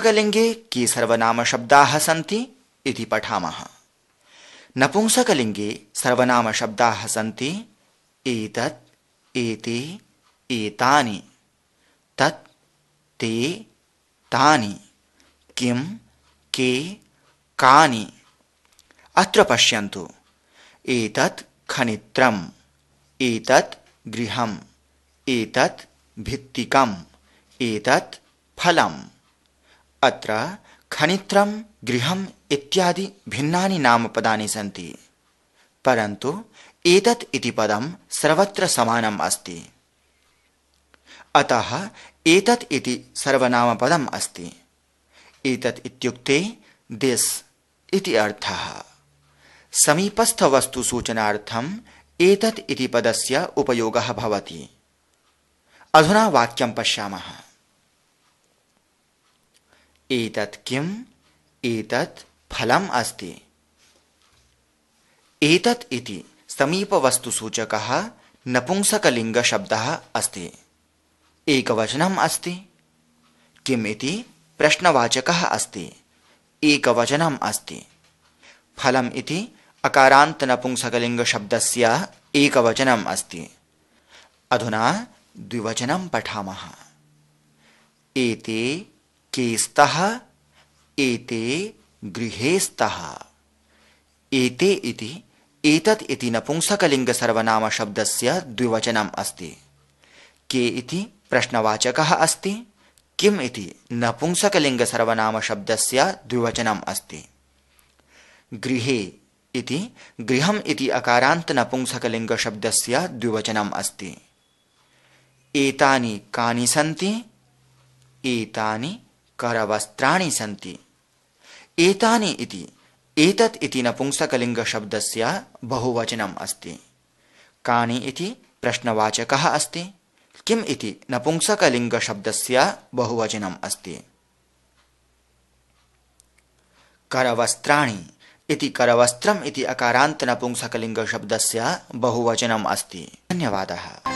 पुंसकलिङ्गे के सर्वनामशब्दाः सन्ति इति पठामः नपुंसकलिङ्गे सर्वनामशब्दाः सन्ति एतत् एते एतानि तत् ते तानि किं के कानि अत्र पश्यन्तु एतत् खनित्रम् एतत् गृहम् एतत् भित्तिकम् एतत् फलम् अत्र खनित्रम गृहम इत्यादि भिन्नानि नामपदानि सन्ति परन्तु एतत् इति पदं सर्वत्र समानम् अस्ति अतः एतत् इति सर्वनामपदम् अस्ति एतत् इत्युक्ते दिस् इति अर्थः समीपस्थवस्तुसूचनार्थम् एतत् इति पदस्य उपयोगः भवति अधुना वाक्यं पश्यामः एतत् किम् एतत् फलम् अस्ति एतत् इति समीपवस्तुसूचकः नपुंसकलिङ्गशब्दः अस्ति एकवचनम् अस्ति किम् इति प्रश्नवाचकः अस्ति एकवचनम् अस्ति फलम् इति अकारान्तनपुंसकलिङ्गशब्दस्य एकवचनम् अस्ति अधुना द्विवचनं पठामः एते के स्तः एते गृहे स्तः एते इति एतत् इति सर्वनाम नपुंसकलिङ्गसर्वनामशब्दस्य द्विवचनम् अस्ति के इति प्रश्नवाचकः अस्ति किम् इति सर्वनाम नपुंसकलिङ्गसर्वनामशब्दस्य द्विवचनम् अस्ति गृहे इति गृहम् इति अकारान्तनपुंसकलिङ्गशब्दस्य द्विवचनम् अस्ति एतानि कानि सन्ति एतानि करवस्त्राणि सन्ति एतानि इति एतत् इति नपुंसकलिङ्गशब्दस्य बहुवचनम् अस्ति कानि इति प्रश्नवाचकः अस्ति किम् इति नपुंसकलिङ्गशब्दस्य बहुवचनम् अस्ति करवस्त्राणि इति करवस्त्रम् इति अकारान्तनपुंसकलिङ्गशब्दस्य बहुवचनम् अस्ति धन्यवादः